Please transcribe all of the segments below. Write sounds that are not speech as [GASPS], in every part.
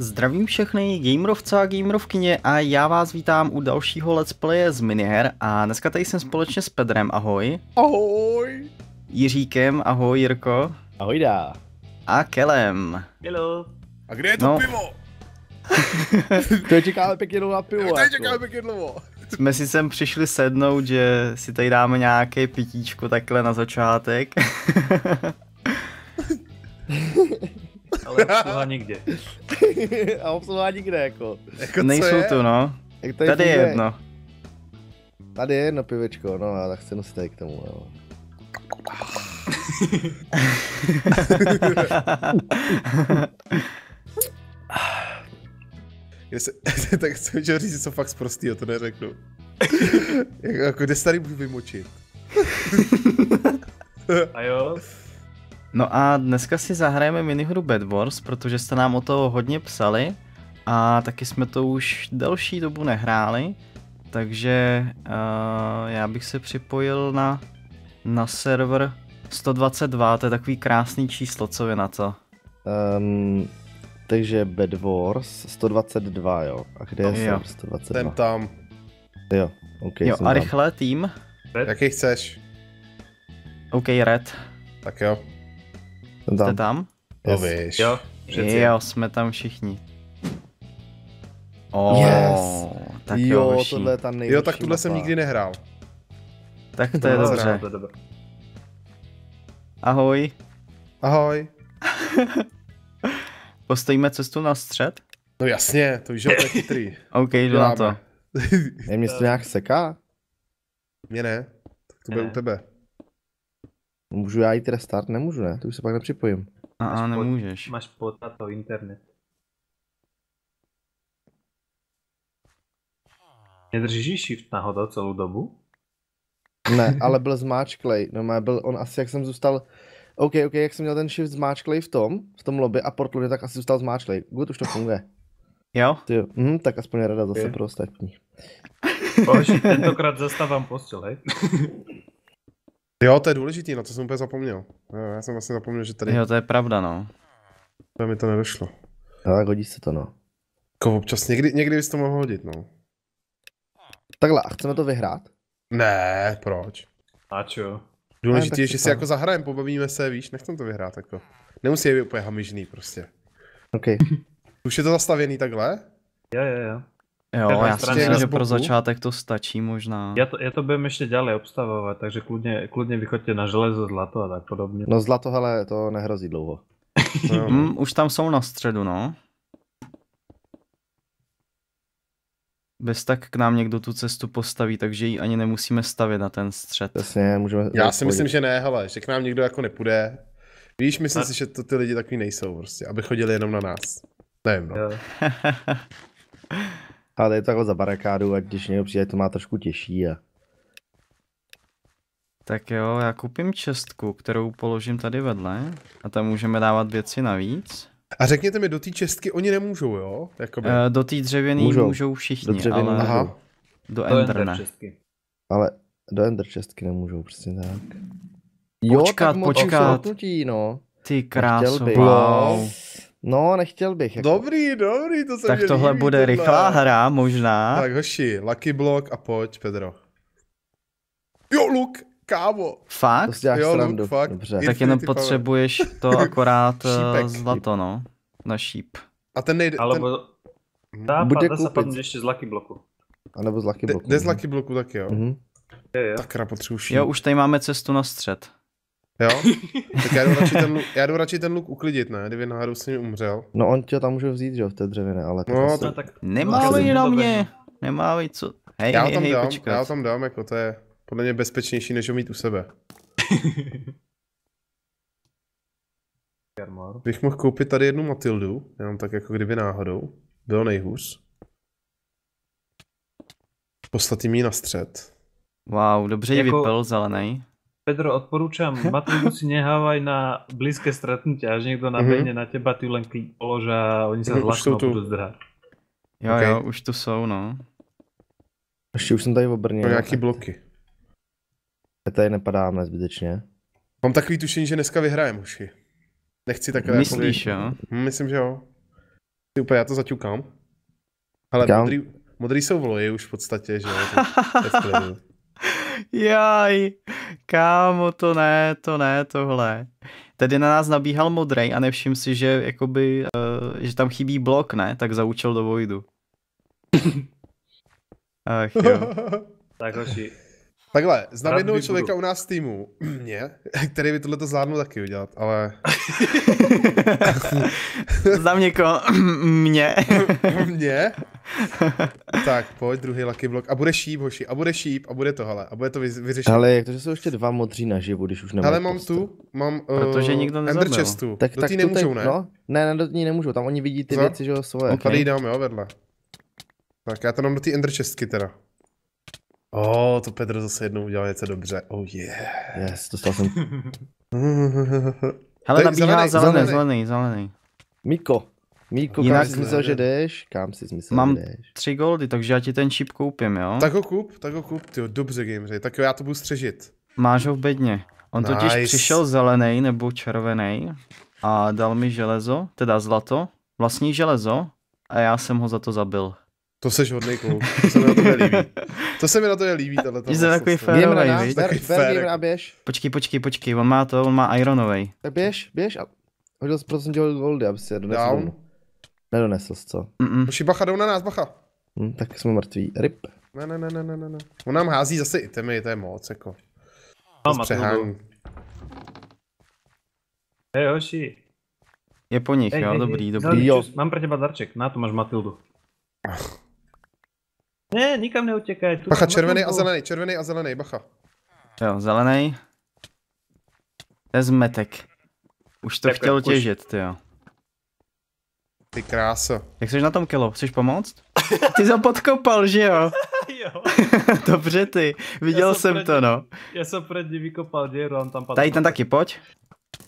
Zdravím všechny gamerovce a gamerovkyně a já vás vítám u dalšího let's playe z Miniher a dneska tady jsem společně s Pedrem, ahoj. Ahoj. Jiříkem, ahoj Jirko. Ahoj dá. A Kelem. Hello. A kde je to no. pivo? [LAUGHS] to čekáme pěkně dlouho na pivo. To jako. čekáme pěkně dlouho. Jsme si sem přišli sednout, že si tady dáme nějaké pitíčko takhle na začátek. [LAUGHS] ale obsluha nikde. [LAUGHS] a obsluha nikde, jako. jako Nejsou je? tu, no. Jak tady tady je jedno. Tady je jedno pivečko, no a tak se nosit tady k tomu, no. se, [LAUGHS] tak jsem chtěl říct co fakt zprostý, to neřeknu. [LAUGHS] jako, jako kde starý můžu budu vymočit? a jo? No a dneska si zahrajeme minihru Bad Wars, protože jste nám o to hodně psali a taky jsme to už delší dobu nehráli, takže uh, já bych se připojil na, na server 122, to je takový krásný číslo, co je na to? Um, takže Bad Wars 122, jo. A kde je server 122? Jsem tam. Jo, ok. Jo, a tam. rychle tým. Jaký chceš? OK, red. Tak jo. Jsem tam. Jste tam? No víš. Jo, přeci. Jo, jsme tam všichni. Oh, yes. tak jo, jo tohle je ta nejlepší Jo, tak tohle jsem nikdy nehrál. Tak to, je no, dobře. Ahoj. Ahoj. [LAUGHS] Postojíme cestu na střed? No jasně, to už je chytrý. [LAUGHS] OK, jdu na to. Je, mě to nějak seká? Mě ne, tak to bude u tebe. Můžu já jít restart? Nemůžu, ne? To už se pak nepřipojím. A, a nemůžeš. máš pod to internet. Nedržíš shift nahodou celou dobu? Ne, ale byl zmáčklej. No, byl on asi, jak jsem zůstal... OK, OK, jak jsem měl ten shift zmáčklej v tom, v tom lobby a portlu, tak asi zůstal zmáčklej. Good, už to funguje. Jo? Ty jo. Mm, tak aspoň rada zase okay. pro ostatní. Bože, tentokrát zastávám postel, hej? [LAUGHS] Jo, to je důležitý, na to jsem úplně zapomněl. Jo, já jsem vlastně zapomněl, že tady... Jo, to je pravda, no. To mi to nedošlo. No, tak hodí se to, no. Jako občas, někdy, někdy bys to mohl hodit, no. Takhle, a chceme to vyhrát? Ne, proč? A čo? Důležité je, že si tam. jako zahrajeme, pobavíme se, víš, nechcem to vyhrát, jako. Nemusí je být úplně hamižný, prostě. OK. Už je to zastavěný takhle? Jo, jo, jo. Jo, já si myslím, že pro začátek to stačí možná. Já to, já to budem ještě dále obstavovat, takže kludně, kludně vychoďte na železo, zlato a tak podobně. No zlato, hele, to nehrozí dlouho. no. [LAUGHS] mm, už tam jsou na středu, no. Bez tak k nám někdo tu cestu postaví, takže ji ani nemusíme stavět na ten střed. Jasně, můžeme... Já si myslím, že ne, hele, že k nám někdo jako nepůjde. Víš, myslím a... si, že to ty lidi takový nejsou prostě, aby chodili jenom na nás. Nevím, no. [LAUGHS] [LAUGHS] A tady je to jako za barikádu, ať když někdo přijde, to má trošku těžší. A... Tak jo, já koupím čestku, kterou položím tady vedle a tam můžeme dávat věci navíc. A řekněte mi, do té čestky oni nemůžou, jo? Jakoby. E, do té dřevěný můžou. můžou všichni, do dřevěný ale aha. do Ender ne. Ale do Ender čestky nemůžou, přesně tak. Jo, počkat, tak počkat. no. Ty krásu, Wow. No, nechtěl bych. Jako. Dobrý, dobrý, to se Tak tohle líbí, bude tohle. rychlá hra, možná. Tak hoši, Lucky Block a pojď, Pedro. Jo, Luk, kávo. Fakt? To jo, srandu. Luk, fakt. Dobře. Tak jenom potřebuješ to [LAUGHS] akorát eh, zlato, no. Na šíp. A ten nejde... Alebo... Ten... Tápa, bude dá se ještě z Lucky Blocku. A nebo z Lucky Bloku. Jde z Lucky Bloku taky, jo. Mm-hmm. Je, je. Tak potřebuji Jo, už tady máme cestu na střed. Jo? Tak já jdu radši ten, luk, já jdu radši ten luk uklidit, ne? Kdyby náhodou s ním umřel. No on tě tam může vzít, že jo, v té dřevěné, ale... No, to... tak... Nemávej na mě! Nemávej, co... Hej, já hej, tam hej, dám, počkat. já ho tam dám, jako to je podle mě bezpečnější, než ho mít u sebe. Bych mohl koupit tady jednu Matildu, jenom tak jako kdyby náhodou. Bylo nejhůř. Poslat jim ji na střed. Wow, dobře ji jako... vypil zelený. Pedro, odporúčam, [LAUGHS] maturitu si nehávaj na blízke stretnutia, až niekto mhm. nabehne mm-hmm. na teba, ty len polož a oni sa zlaknou budú zdrhať. Jo, okay. jo, už tu jsou, no. Ešte už jsem tady v Brně. nejaké bloky. Tady nepadáme zbytečně. Mám takový tušení, že dneska vyhraje už. Nechci takhle. Jako Myslíš, jo? Hm, myslím, že jo. Ty úplně, já to zaťukám. Ale modrý, modrý jsou v loji už v podstatě, že jo. [LAUGHS] Jaj, kámo, to ne, to ne, tohle. Tedy na nás nabíhal modrej a nevšim si, že jakoby, uh, že tam chybí blok, ne? Tak zaučil do Voidu. [LAUGHS] Ach jo. tak hoši, Takhle, znám jednoho člověka u nás v týmu, [CLEARS THROAT] mě, který by tohle to zvládnul taky udělat, ale... [LAUGHS] znám někoho, [CLEARS THROAT] mě. [LAUGHS] mě? tak, pojď, druhý lucky blok. A bude šíp, hoši, a bude šíp, a bude to, hele, a bude to vyřešit. Ale jak to, že jsou ještě dva modří naživu, když už nemám Ale mám tu, mám uh, Protože nikdo Ender Chestu. Tak, do tak nemůžou, ne? No, ne, ne, do ní nemůžou, tam oni vidí ty Co? věci, že jo, svoje. Okay. tady jdám, jo, vedle. Tak já to dám do té Ender Chestky teda. O, oh, to Pedro zase jednou udělal něco dobře. Oh yeah. Yes, dostal jsem. [LAUGHS] Hele, tam zelený, zelený, zelený, zelený. Miko. Míko, Jinak, kam jsi myslel, že jdeš? Kam jsi myslel, Mám že jdeš? tři goldy, takže já ti ten šíp koupím, jo? Tak ho kup, tak ho kup, ty dobře gameřej, tak jo, já to budu střežit. Máš ho v bedně. On nice. totiž přišel zelený nebo červený a dal mi železo, teda zlato, vlastní železo a já jsem ho za to zabil. To seš hodnej kluk, to se mi na to líbí. To se mi na to je líbí, tohle. Jsi takový vlastně. fér. víš? Takový fér, běž. Počkej, počkej, počkej, on má to, on má Ironovej. Tak běž, běž a hodil jsi, proto dělat dělal goldy, aby si je donesl. Down. Nedonesl jsi, co? Poši, bacha, jdou na nás, bacha. Hm, tak jsme mrtví, rip. Ne, ne, ne, ne, ne, ne. On nám hází zase itemy, to je moc, jako. No, přehání. Hej, hoši. Je po nich, jo, dobrý, dobrý. Jo. Mám pro teba darček, na to máš Matildu. Ach. Ne, nikam neutěkaj. Tu bacha, červený a zelený, červený a zelený, bacha. Jo, zelený. To je zmetek. Už to tak chtěl už. těžit, ty jo. Ty kráso. Jak jsi na tom kilo? Chceš pomoct? [LAUGHS] Ty jsi podkopal, že jo? jo. [LAUGHS] Dobře ty, viděl já jsem, jsem to, no. Já jsem před ní vykopal děru, on tam padl. Tady ten taky, pojď.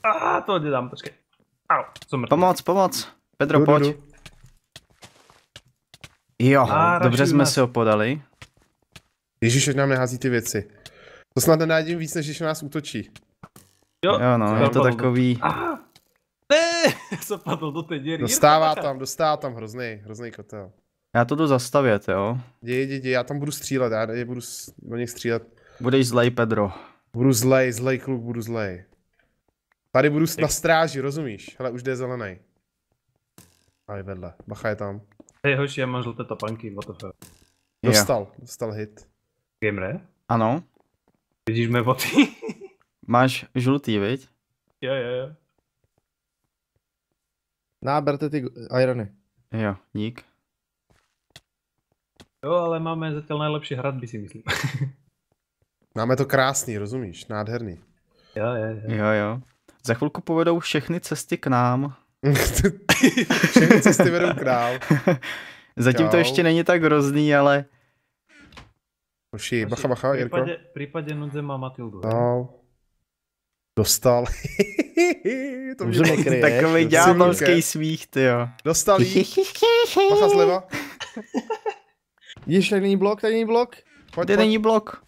A to dám, počkej. Au, jsem Pomoc, pomoc. Pedro, du, pojď. Du, Jo, A, dobře jsme si ho podali. Ježíš, nám nehází ty věci. To snad nenájdím víc, než když nás útočí. Jo, jo no, je to takový... Aha. ne, padl do té děry. Dostává tam, dostává tam, hrozný, hrozný kotel. Já to jdu zastavět, jo? Děj, děj, děj, já tam budu střílet, já je budu do nich střílet. Budeš zlej, Pedro. Budu zlej, zlej kluk, budu zlej. Tady budu na stráži, rozumíš? Hele, už jde zelený. A je vedle, bacha je tam. Hej hoši, já mám žluté topanky, what the fuck. Dostal, yeah. dostal hit. Gamer? Ano. Vidíš mé boty? [LAUGHS] Máš žlutý, viď? Jo, jo, jo. Na, no berte ty irony. Jo, dík. Jo, ale máme zatím nejlepší by si myslím. [LAUGHS] máme to krásný, rozumíš? Nádherný. Jo, jo, jo. jo, jo. Za chvilku povedou všechny cesty k nám. [LAUGHS] Všechny cesty vedou k nám. [LAUGHS] Zatím Čau. to ještě není tak hrozný, ale... Hoši, bacha, bacha, V případě případě nudze má Matildu. No. Dostal. [LAUGHS] to mě kryješ, Takový dělávnovský smích, ty jo. Dostal jí. Bacha zleva. Vidíš, tady není blok, tady není blok. Pojď, Kde pojď. není blok?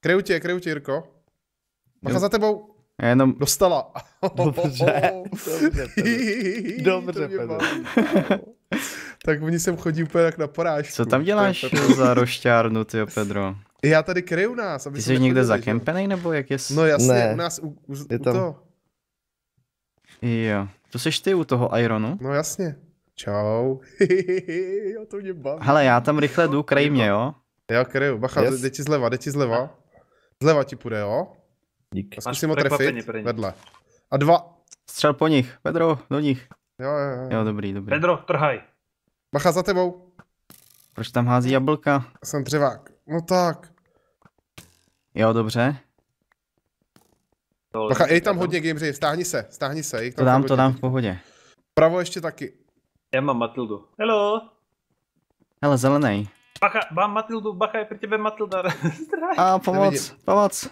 Kryju tě, kryju tě, Jirko. Bacha jo. za tebou. Já jenom... Dostala. Dobře. [LAUGHS] Dobře, [LAUGHS] Dobře, Dobře Tak oni sem chodí úplně jak na porážku. Co tam děláš za rošťárnu, ty Pedro? Já tady kryju nás. Aby ty jsi někde zakempenej, nebo jak jsi? No jasně, ne. u nás, u, u, je tam... toho. Jo. To jsi ty u toho Ironu? No jasně. Čau. [LAUGHS] já to mě baví. Hele, já tam rychle jdu, kraj mě, jo? Já kryju. Bacha, yes. jde ti zleva, jde ti zleva. Zleva ti půjde, jo? Dík. Zkusím ho trefit vedle. A dva. Střel po nich, Pedro, do nich. Jo, jo, jo. Jo, dobrý, dobrý. Pedro, trhaj. Bacha za tebou. Proč tam hází jablka? Jsem dřevák. No tak. Jo, dobře. No, Bacha, je tam hodně gameři, stáhni se, stáhni se. Tam to dám, to dám v pohodě. Pravo ještě taky. Já mám Matildu. Hello. Hele, zelený. Bacha, mám Matildu, bacha je pro tebe Matilda. [LAUGHS] A pomoc, pomoc.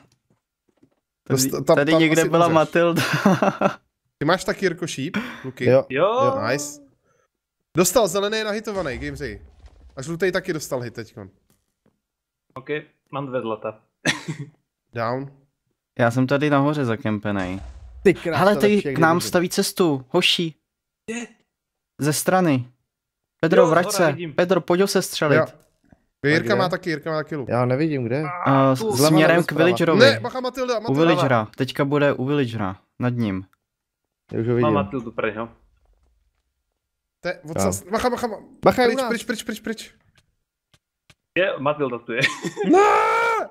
Tady, tam, tady tam někde byla můžeš. Matilda. [LAUGHS] Ty máš taky Jirko šíp, Luky? Jo. jo. Nice. Dostal zelený je hitovaný, Gamesy. A žlutý taky dostal hit teďkon. OK, mám dvě zlata. [LAUGHS] Down. Já jsem tady nahoře zakempenej. Ty krás, Ale ty k nám může. staví cestu, hoší. Je. Ze strany. Pedro, vrať se. Pedro, pojď se střelit. Jo. Jirka má taky, Jirka má taky luk. Já nevidím, kde. Uh, Zleva směrem k villagerovi. Ne, bacha Matilda, Matilda. U villagera, teďka bude u villagera, nad ním. Já už ho vidím. Má Matildu pryč, jo. Te, odsaz, bacha, bacha, bacha, pryč, pryč, pryč, pryč, pryč. Je, Matilda tu je. [LAUGHS] Ne!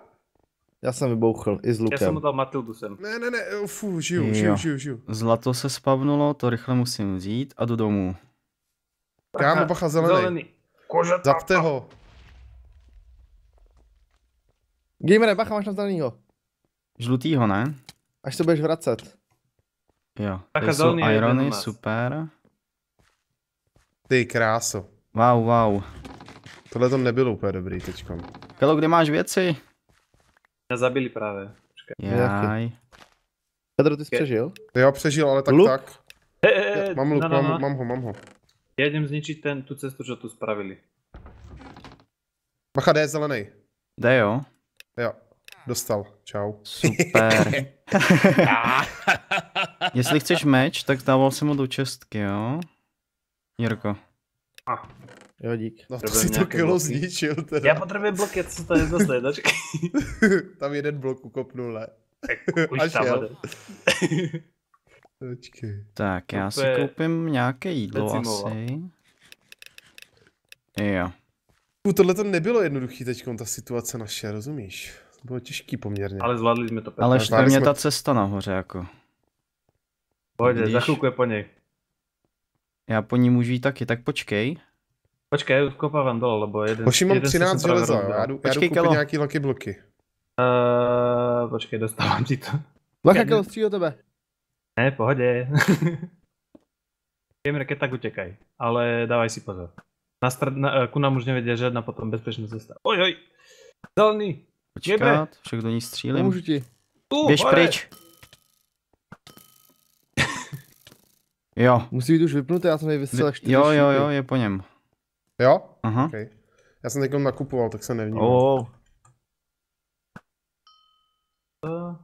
Já jsem vybouchl, i s lukem. Já jsem mu dal Matildu sem. Ne, ne, ne, eh, fu, žiju, jo. žiju, žiju, žiju. Zlato se spavnulo, to rychle musím vzít a do domu. Kámo, bacha, zelený. zelený. Kožata. Zapte ho. Gamer, bacha, máš na zelenýho. Žlutýho, ne? Až se budeš vracet. Jo, tak jsou irony, super. Ty krásu. Wow, wow. Tohle to nebylo úplně dobrý teďkom. Kelo, kde máš věci? Mě zabili právě. Jaj. Pedro, ty jsi přežil? Jo, přežil, ale tak luk? tak. He, he, he, mám luk, no, no, no. Mám, no. mám ho, mám ho. Já jdem zničit ten, tu cestu, co tu spravili. Bacha, jde zelený. Jde jo. Jo, dostal. Čau. Super. [LAUGHS] Jestli chceš meč, tak dával jsem mu do čestky, jo? Jirko. A. Jo, dík. No to si to kilo zničil teda. Já potřebuji blok, je co to je zase, [LAUGHS] tam jeden blok ukopnul, ne? už Až tam jel. [LAUGHS] Tak, já si koupím nějaké jídlo Decimova. asi. Jo. Tohle to nebylo jednoduchý teď, ta situace naše, rozumíš? To bylo těžký poměrně. Ale zvládli jsme to. Ale štve mě jsme... ta cesta nahoře, jako. Pohodě, Když... za chvilku je po něj. Já po ní můžu jít taky, tak počkej. Počkej, odkopávám dole, lebo jeden... Hoši mám 13 železa, já jdu, já jdu koupit nějaký lucky bloky. Uh, eh, počkej, dostávám ti to. Lucky kelo, o tebe. Ne, pohodě. [LAUGHS] Gamer, tak utěkaj, ale dávaj si pozor. Na, strad, na eh, nám už nevěděl žádná potom bezpečná cesta. Oj, oj. Zelný. Počkat, však do ní střílím. Můžu ti. Uh, Běž pryč. [LAUGHS] jo. Musí být už vypnuté, já jsem jej vystřelil čtyři Jo, jo, jo, je po něm. Jo? Aha. Okay. Já jsem teď nakupoval, tak se nevnímám. Oh. Uh.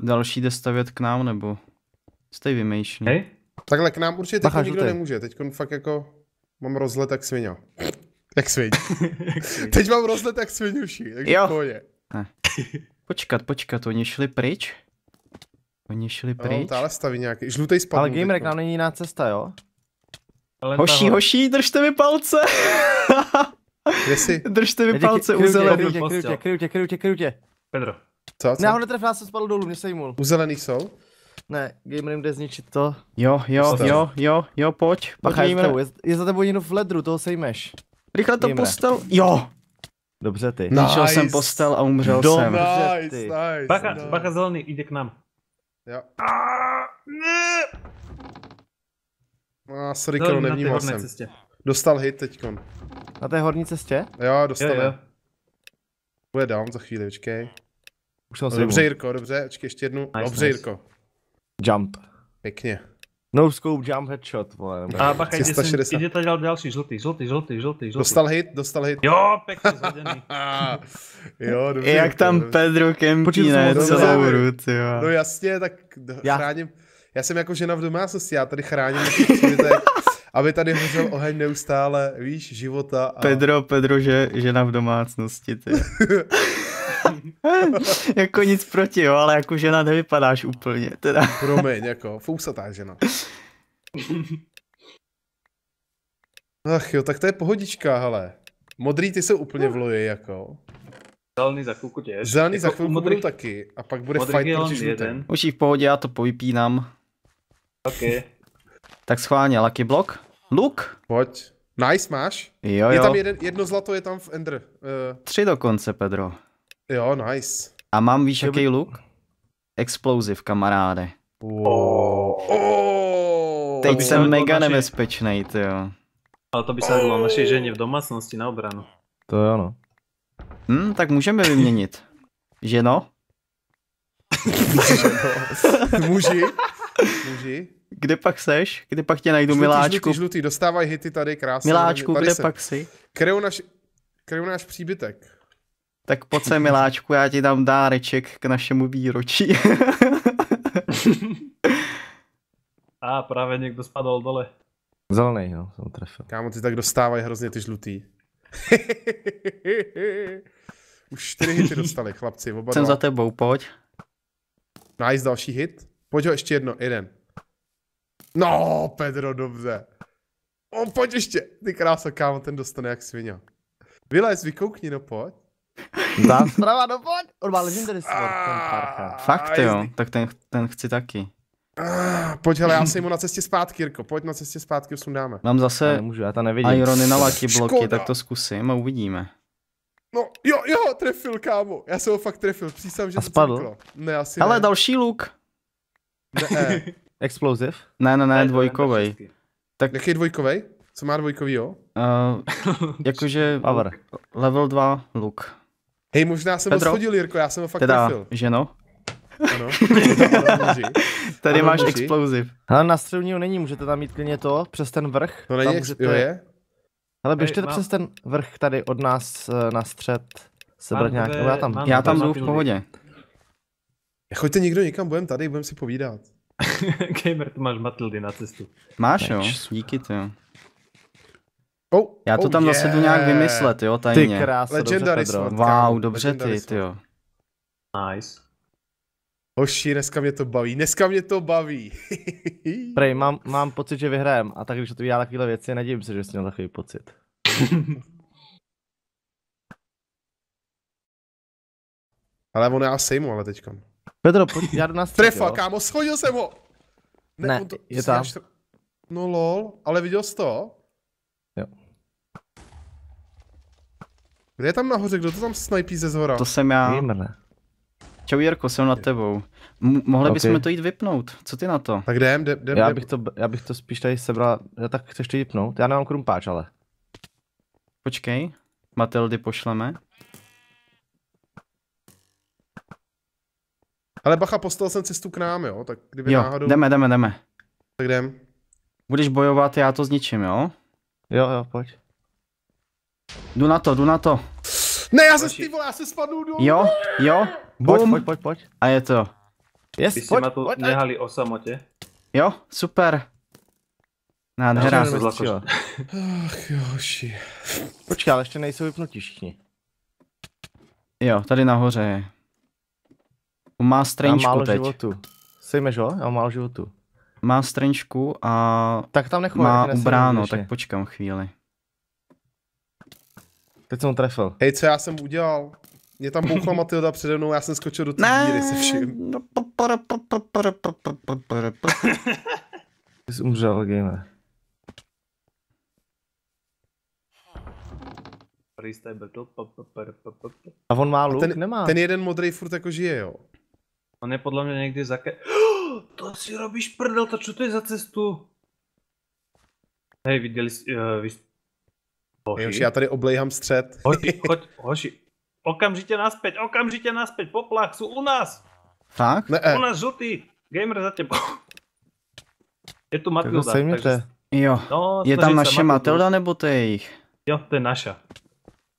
Další jde stavět k nám, nebo? Jste vymýšlí. Hej? Takhle k nám určitě teď nikdo nemůže. Teď fakt jako mám rozlet jak svině. Jak svině. [LAUGHS] Teď mám rozlet jak svinuší, takže jo. Počkat, počkat, oni šli pryč? Oni šli no, pryč? No, ale staví nějaký, žlutej spadnul. Ale Gamerek nám není jiná cesta, jo? Ale hoší, nahoru. hoší, držte mi palce! [LAUGHS] jsi? Držte mi palce u zelený. Kryjte, kryjte, kryjte, kryjte, Pedro. Co, co? Ne, ho netrefil, já jsem spadl dolů, mě sejmul. U zelených jsou? Ne, gamer jim jde zničit to. Jo, jo, jo, jo, jo, pojď. Pak je, je, za tebou jenom v ledru, toho sejmeš. Rychle to postel, jo! Dobře ty. Nice. Zničil jsem postel a umřel Dobře jsem. Nice, ty. nice, bacha, nice. No. bacha zelený, jde k nám. Jo. A, ne. A no, ah, sorry, kterou nevnímal jsem. Cestě. Dostal hit teďkon. Na té horní cestě? Jo, dostal. Jo, jo. Bude down za chvíli, očkej. Už jsem no, dobře, Jirko, dobře, počkej ještě jednu. Nice, dobře, nice. Jirko. Jump. Pěkně. No scope jump headshot, vole. A pak jde, jsem, jde tady dal další, žlutý, žlutý, žlutý, žlutý, žlutý. Dostal hit, dostal hit. Jo, pěkně [LAUGHS] jo, dobře. Jak dobře, tam dobře. Pedro kempíne celou hru, No jasně, tak já. chráním. Já jsem jako žena v domácnosti, já tady chráním [LAUGHS] aby tady hořel oheň neustále, víš, života. A... Pedro, Pedro, že žena v domácnosti, ty. [LAUGHS] [LAUGHS] jako nic proti, jo, ale jako žena nevypadáš úplně. Teda. Promiň, jako fousatá žena. [LAUGHS] Ach jo, tak to je pohodička, hele. Modrý ty jsou úplně v loji, jako. Zelený za chvilku těž. Zelený jako za chvilku modrý, taky. A pak bude fight proti žlutém. Už v pohodě, já to povypínám. Ok. tak schválně, lucky block. Luk. Pojď. Nice, máš? Jo, jo. Je tam jeden, jedno zlato, je tam v Ender. Uh... Tři dokonce, Pedro. Jo, nice. A mám, víš, jaký look? Explosiv, kamaráde. Oh. Oh. Teď jsem mega naši... nebezpečný, ty jo. Ale to by se hodilo naší ženě v domácnosti na obranu. To je ono. Hm, tak můžeme vyměnit. Ženo? [LAUGHS] Muži? Muži? Kde pak seš? Kde pak tě najdu, žlutý, miláčku? Žlutý, žlutý, dostávaj hity tady, krásně. Miláčku, tady kde se. pak jsi? Kreu naš, kreu náš příbytek. Tak pojď se, miláčku, já ti dám dáreček k našemu výročí. [LAUGHS] A právě někdo spadl dole. Zelený, no, jsem trefil. Kámo, ty tak dostávají hrozně ty žlutý. [LAUGHS] Už čtyři hity dostali, chlapci, oba Jsem dva. za tebou, pojď. Nice, další hit. Pojď ho ještě jedno, jeden. No, Pedro, dobře. O, pojď ještě. Ty krása, kámo, ten dostane jak svině. Vylez, vykoukni, no pojď. Dá zprava do pod. On má legendary sword, ten Fakt jo, tak ten, ten chci taky. pojď, hele, já jsem [LAUGHS] mu na cestě zpátky, Jirko, pojď na cestě zpátky, sundáme. Mám zase já nemůžu, já to nevidím. irony na laky bloky, Škoda. tak to zkusím a uvidíme. No, jo, jo, trefil, kámo. Já jsem ho fakt trefil, přísám, že a spadl. Ne, asi Ale ne. další luk. E. [LAUGHS] Explosiv? Ne, ne, ne, ne dvojkovej. Tak... Jaký dvojkovej? Co má dvojkový, jo? Uh, eh, jakože... Power. Level 2 luk. Hej, možná jsem Petro? ho schodil, Jirko, já jsem ho fakt teda, nefil. že no? Ano. [LAUGHS] Tady ano, máš muži. explosiv. Ale na střední není, můžete tam mít klidně to, přes ten vrch. To no, není, tam můžete... jo je? Ale běžte má... přes ten vrch tady od nás eh, na střed. Sebrat nějak, no, já tam. Já tam jdu v pohodě. Choďte nikdo nikam, budem tady, budem si povídat. [LAUGHS] Gamer, tu máš Matildy na cestu. Máš Neč. jo, díky to jo. Oh, Já to oh, tam yeah. zase jdu nějak vymyslet, jo, tajně. Ty krása, Legendary dobře, Pedro. Slotka. Wow, dobře Legendary ty, ty jo. Nice. Hoši, dneska mě to baví, dneska mě to baví. [LAUGHS] Prej, mám, mám pocit, že vyhrajem. A tak když to dělá takovýhle věci, nedivím se, že jsi měl takový pocit. [LAUGHS] ale on já sejmu, ale teďka. Pedro, pojď, já jdu na střed, Trefa, jo. kámo, schodil jsem ho! Ne, ne to, je tam. Až... No lol, ale viděl jsi to? Kde je tam nahoře? Kdo to tam snajpí ze zhora? To jsem já. Gamer. Čau Jirko, jsem nad tebou. M mohli okay. bychom to jít vypnout, co ty na to? Tak jdem, jdem, jdem. Já bych to, já bych to spíš tady sebral, já tak chceš to vypnout? Já nemám krumpáč, ale. Počkej, Matildy pošleme. Ale bacha, postal jsem cestu k nám, jo? Tak kdyby jo, náhodou... jdeme, jdeme, jdeme. Tak jdem. Budeš bojovat, já to zničím, jo? Jo, jo, pojď. Jdu na to, jdu na to. Ne, já se ty vole, já se spadnu dolů. Jo, jo, pojď, pojď, pojď, pojď. A je to. Yes, Vy jste ma tu nehali o samotě. Jo, super. Nádhera. No, Ach joši. Počkej, ale ještě nejsou vypnutí všichni. Jo, tady nahoře je. Má strančku málo teď. životu. Sejmeš ho? Já málo životu. Má strančku a tak tam nechom, má ubráno, tak počkám chvíli. Teď jsem ho trefil. Hej, co já jsem udělal? Mě tam bouchla Matilda přede mnou, já jsem skočil do té díry se vším. Ty jsi umřel, gamer. A on má luk? Nemá. Ten jeden modrý furt jako žije, jo. On je podle mě někdy zake... [GASPS] To si robíš prdel, to co to je za cestu? Hej, viděli jsi, uh, Hoši. Hoši, já tady oblejhám střed. Hoši, [LAUGHS] hoď, hoši. Okamžitě naspäť, okamžitě naspäť, poplach jsou u nás. Tak? Ne, eh. u nás žlutý, gamer za tebou. Je tu Matilda. Tak takže... Jo, no, je tam naše Matilda nebo to je jich? Jo, to je naša.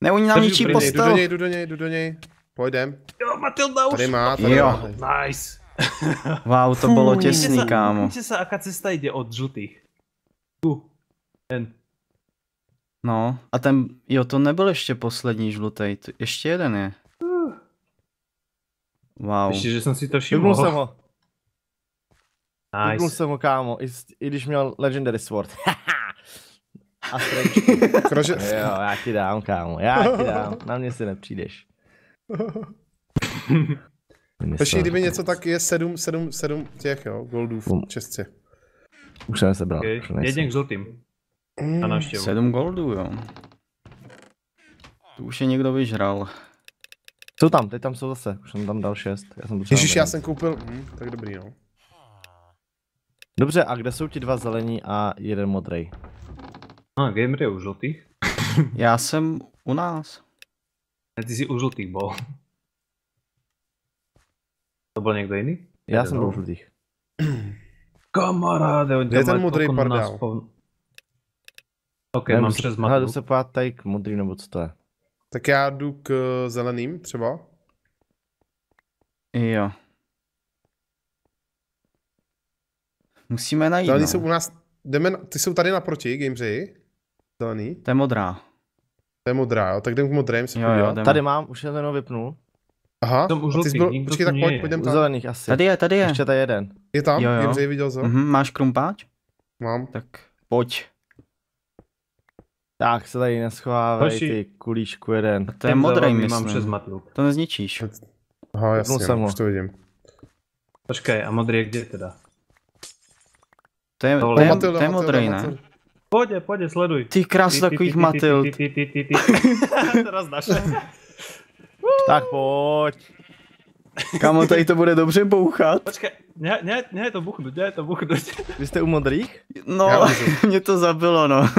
Ne, oni nám ničí postel. Jdu do něj, jdu do něj, jdu do něj. Pojdem. Jo, Matilda už. Tady má, tady jo. má. Nice. [LAUGHS] wow, to bylo těsný, kámo. Víte se, aká cesta jde od žlutých? Tu. Ten. No, a ten, jo, to nebyl ještě poslední žlutý, to, ještě jeden je. Wow. Ještě, že jsem si to všiml. Vypnul jsem ho. Nice. jsem ho, kámo, i, i když měl Legendary Sword. [LAUGHS] a [LAUGHS] Kroži... Jo, já ti dám, kámo, já ti dám, na mě si nepřijdeš. Ještě [LAUGHS] kdyby něco tak je sedm, sedm, sedm těch, jo, goldů v Česce. Už jsem sebral. Okay. Jeden k žlutým. Na eh, návštěvu. 7 goldů, jo. Tu už je někdo vyžral. Co tam, teď tam jsou zase, už jsem tam dal 6. Já jsem Ježiš, já jsem koupil, hm, tak dobrý, jo. No. Dobře, a kde jsou ti dva zelení a jeden modrý? A, gamer je u žlutých. [LAUGHS] já jsem u nás. A ty jsi u žlutých bol. To byl někdo jiný? Já, já jsem u žlutých. Kamaráde, on je ten modrý pardál. Ok, Nevím, mám se, přes matku. se pát tady k modrý, nebo co to je? Tak já jdu k eh, zeleným třeba. Jo. Musíme najít. Zelený no. jsou u nás, jdeme, ty jsou tady naproti, gameři. Zelený. To je modrá. To je modrá, jo, tak jdem k modrém se jo, jo, Tady mám, už jenom vypnul. Aha, už ty jsi byl, počkej, tak pojď, pojďme tam. zelených asi. Tady je, tady je. Ještě tady jeden. Je tam, jo, jo. Gameři viděl jsem. Mm-hmm, máš krumpáč? Mám. Tak pojď. Tak se tady neschovávej, Hoši. ty kulíšku jeden. A to je modrý, myslím. Mám přes matlu. To nezničíš. Aha, jasně, jsem už to vidím. Počkej, a modrý je kde teda? To je, to je, Matilda, to je modrý, ne? Pojď, pojď, sleduj. Ty krás takových Matild. Teraz naše. Tak pojď. Kamo, tady to bude dobře bouchat. Počkej, ne, ne, ne to buchnu, ne to buchnu. Vy jste u modrých? No, mě to zabilo, no.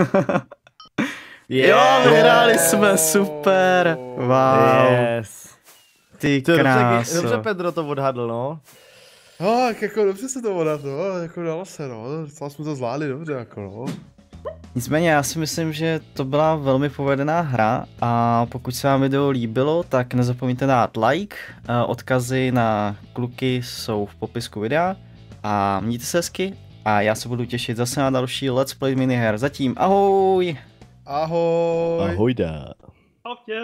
Yeah. Jo, vyhráli jsme, super. Wow. Yes. Ty kráso. Dobře, dobře Pedro to odhadl, no. No, oh, jako dobře se to odhadl, no, jako dalo se, no, docela jsme to zvládli dobře, jako no. Nicméně já si myslím, že to byla velmi povedená hra a pokud se vám video líbilo, tak nezapomeňte dát like, eh, odkazy na kluky jsou v popisku videa a mějte se hezky a já se budu těšit zase na další Let's Play miniher. Zatím ahoj! Ahoj. Ahojda. Ahoj.